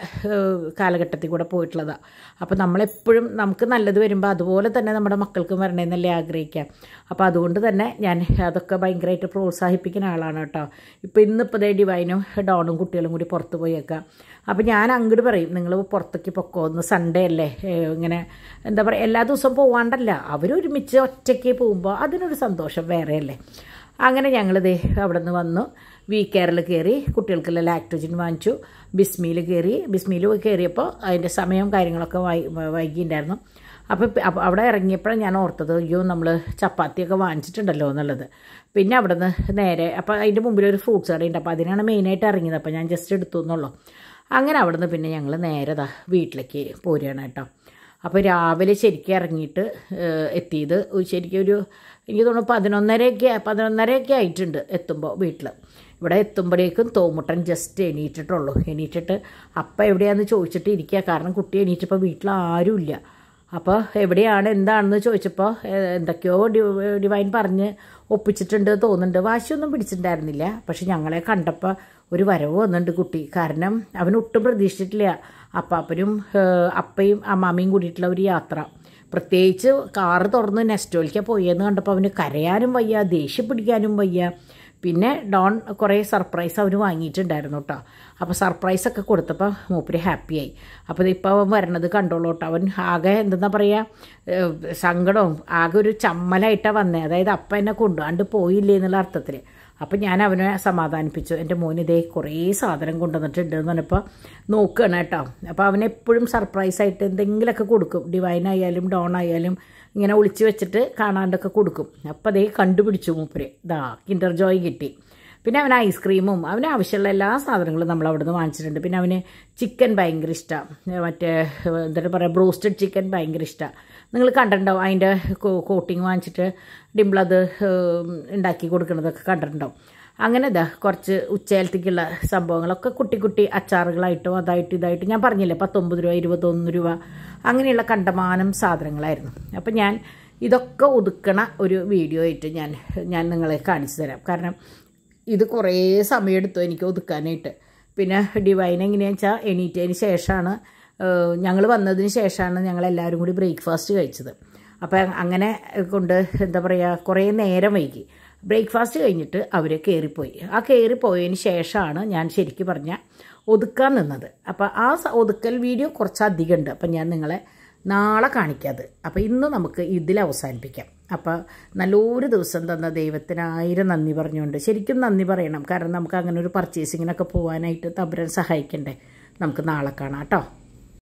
കാലഘട്ടത്തിൽ കൂടെ പോയിട്ടുള്ളതാണ് അപ്പോൾ നമ്മളെപ്പോഴും നമുക്ക് നല്ലത് വരുമ്പോൾ അതുപോലെ തന്നെ നമ്മുടെ മക്കൾക്കും വരണമെന്നല്ലേ ആഗ്രഹിക്കാം അപ്പോൾ അതുകൊണ്ട് തന്നെ ഞാൻ അതൊക്കെ ഭയങ്കരമായിട്ട് പ്രോത്സാഹിപ്പിക്കുന്ന ആളാണ് കേട്ടോ ഇപ്പോൾ ഇന്നിപ്പോൾ ദേ ഡിവൈനും ഡോണും കുട്ടികളും കൂടി പുറത്ത് പോയേക്കാം അപ്പോൾ ഞാൻ അങ്ങോട്ട് പറയും നിങ്ങൾ പുറത്തേക്ക് പൊക്കോ ഒന്ന് സൺഡേ അല്ലേ ഇങ്ങനെ എന്താ പറയുക എല്ലാ ദിവസവും പോവാണ്ടല്ല അവരൊരുമിച്ച് ഒറ്റയ്ക്ക് പോകുമ്പോൾ അതിനൊരു സന്തോഷം വേറെയല്ലേ അങ്ങനെ ഞങ്ങളിത് അവിടെ നിന്ന് വന്നു വി കെയറിൽ കയറി കുട്ടികൾക്കുള്ള ലാക്ടോജൻ വാങ്ങിച്ചു ബിസ്മിയിൽ കയറി ബിസ്മിയിൽ കയറിയപ്പോൾ അതിൻ്റെ സമയവും കാര്യങ്ങളൊക്കെ വൈ വൈകിയിട്ടുണ്ടായിരുന്നു അപ്പോൾ അവിടെ ഇറങ്ങിയപ്പോഴാണ് ഞാൻ ഓർത്തത് അയ്യോ നമ്മൾ ചപ്പാത്തിയൊക്കെ വാങ്ങിച്ചിട്ടുണ്ടല്ലോ എന്നുള്ളത് പിന്നെ അവിടെ നിന്ന് നേരെ അപ്പോൾ അതിൻ്റെ മുമ്പിൽ ഒരു ഫ്രൂട്ട്സ് കടയുണ്ട് അപ്പോൾ അതിനാണ് മെയിനായിട്ട് ഇറങ്ങിയത് അപ്പോൾ ഞാൻ ജസ്റ്റ് എടുത്തു എന്നുള്ളൂ അങ്ങനെ അവിടെ നിന്ന് പിന്നെ ഞങ്ങൾ നേരെ വീട്ടിലേക്ക് പോരുകയാണ് കേട്ടോ അപ്പോൾ രാവിലെ ശരിക്കും ഇറങ്ങിയിട്ട് എത്തിയത് ശരിക്കും ഒരു എനിക്ക് തോന്നുന്നു പതിനൊന്നരയൊക്കെ പതിനൊന്നരയൊക്കെ ആയിട്ടുണ്ട് എത്തുമ്പോൾ വീട്ടിൽ ഇവിടെ എത്തുമ്പോഴേക്കും തോമുട്ടൻ ജസ്റ്റ് എണീറ്റിട്ടുള്ളൂ എണീറ്റിട്ട് അപ്പം എവിടെയാണെന്ന് ചോദിച്ചിട്ട് ഇരിക്കുക കാരണം കുട്ടി എണീറ്റപ്പോൾ വീട്ടിൽ അപ്പോൾ എവിടെയാണ് എന്താണെന്ന് ചോദിച്ചപ്പോൾ എന്തൊക്കെയോ ഡിവൈൻ പറഞ്ഞ് ഒപ്പിച്ചിട്ടുണ്ട് തോന്നുന്നുണ്ട് വാശിയൊന്നും പിടിച്ചിട്ടുണ്ടായിരുന്നില്ല പക്ഷെ ഞങ്ങളെ കണ്ടപ്പോൾ ഒരു വരവ് വന്നിട്ടുണ്ട് കുട്ടി കാരണം അവൻ ഒട്ടും പ്രതീക്ഷിച്ചിട്ടില്ല അപ്പാപ്പനും അപ്പയും അമ്മാമ്മയും കൂടിയിട്ടുള്ള ഒരു യാത്ര പ്രത്യേകിച്ച് കാറ് തുറന്ന് നെസ്റ്റോലിക്ക പോയെന്ന് കണ്ടപ്പോൾ അവന് കരയാനും വയ്യ ദേഷ്യം പിടിക്കാനും വയ്യ പിന്നെ ഡോൺ കുറേ സർപ്രൈസ് അവർ വാങ്ങിയിട്ടുണ്ടായിരുന്നു കേട്ടോ അപ്പോൾ സർപ്രൈസൊക്കെ കൊടുത്തപ്പോൾ മൂപ്പര് ഹാപ്പിയായി അപ്പോൾ ഇപ്പോൾ അവൻ വരണത് കണ്ടോളൂ കേട്ടോ അവൻ ആകെ എന്തെന്നാ പറയുക സങ്കടവും ആകെ ഒരു ചമ്മലായിട്ടാണ് വന്നത് അതായത് അപ്പം എന്നെ കൊണ്ടുപോകാണ്ട് പോയില്ലേ എന്നുള്ള അർത്ഥത്തിൽ അപ്പം ഞാൻ അവനെ സമാധാനിപ്പിച്ചു എൻ്റെ മോനിതേ കുറേ സാധനം കൊണ്ടുവന്നിട്ടുണ്ട് എന്ന് പറഞ്ഞപ്പോൾ നോക്കുകയാണ് കേട്ടോ അപ്പോൾ അവനെപ്പോഴും സർപ്രൈസായിട്ട് എന്തെങ്കിലുമൊക്കെ കൊടുക്കും ഡിവൈൻ ആയാലും ഡോൺ ആയാലും ഇങ്ങനെ ഒളിച്ചു വെച്ചിട്ട് കാണാണ്ടൊക്കെ കൊടുക്കും അപ്പോൾ അതേ കണ്ടുപിടിച്ചു മൂപ്പര് ഇതാ കിൻഡർ ജോയ് കിട്ടി പിന്നെ അവൻ ഐസ്ക്രീമും അവന് ആവശ്യമുള്ള എല്ലാ സാധനങ്ങളും നമ്മൾ അവിടുന്ന് വാങ്ങിച്ചിട്ടുണ്ട് പിന്നെ അവന് ചിക്കൻ ഭയങ്കര ഇഷ്ടമാണ് മറ്റേ എന്താ പറയുക ബ്രോസ്റ്റഡ് ചിക്കൻ ഭയങ്കര ഇഷ്ടമാണ് നിങ്ങൾ കണ്ടിട്ടുണ്ടാവും അതിൻ്റെ കോട്ടിങ് വാങ്ങിച്ചിട്ട് ഡിംപിൾ അത് ഉണ്ടാക്കി കൊടുക്കുന്നതൊക്കെ കണ്ടിട്ടുണ്ടാവും അങ്ങനെ ഇതാ കുറച്ച് ഉച്ചയാലത്തേക്കുള്ള സംഭവങ്ങളൊക്കെ കുട്ടി കുട്ടി അച്ചാറുകളായിട്ടും അതായിട്ട് ഇതായിട്ട് ഞാൻ പറഞ്ഞില്ലേ പത്തൊമ്പത് രൂപ ഇരുപത്തൊന്ന് രൂപ അങ്ങനെയുള്ള കണ്ടമാനം സാധനങ്ങളായിരുന്നു അപ്പം ഞാൻ ഇതൊക്കെ ഒതുക്കണ ഒരു വീഡിയോ ആയിട്ട് ഞാൻ ഞാൻ നിങ്ങളെ കാണിച്ചു തരാം കാരണം ഇത് കുറേ സമയമെടുത്തു എനിക്ക് ഒതുക്കാനായിട്ട് പിന്നെ ഡിവൈൻ എങ്ങനെയാണെന്ന് വെച്ചാൽ എണീറ്റതിന് ശേഷമാണ് ഞങ്ങൾ വന്നതിന് ശേഷമാണ് ഞങ്ങൾ എല്ലാവരും കൂടി ബ്രേക്ക്ഫാസ്റ്റ് കഴിച്ചത് അപ്പം അങ്ങനെ കൊണ്ട് എന്താ പറയുക കുറേ നേരം വൈകി ബ്രേക്ക്ഫാസ്റ്റ് കഴിഞ്ഞിട്ട് അവർ കയറിപ്പോയി ആ കയറിപ്പോയതിന് ശേഷമാണ് ഞാൻ ശരിക്കും പറഞ്ഞാൽ ഒതുക്കാൻ നിന്നത് അപ്പോൾ ആ ഒതുക്കൽ വീഡിയോ കുറച്ചധികം ഉണ്ട് അപ്പം ഞാൻ നിങ്ങളെ നാളെ കാണിക്കാത് അപ്പോൾ ഇന്ന് നമുക്ക് ഇതിൽ അവസാനിപ്പിക്കാം അപ്പോൾ നല്ലൊരു ദിവസം തന്ന ദൈവത്തിന് ആയിരം നന്ദി പറഞ്ഞുകൊണ്ട് ശരിക്കും നന്ദി പറയണം കാരണം നമുക്ക് അങ്ങനെ ഒരു പർച്ചേസിങ്ങിനൊക്കെ പോകാനായിട്ട് തബരൻ സഹായിക്കണ്ടേ നമുക്ക് നാളെ കാണാം കേട്ടോ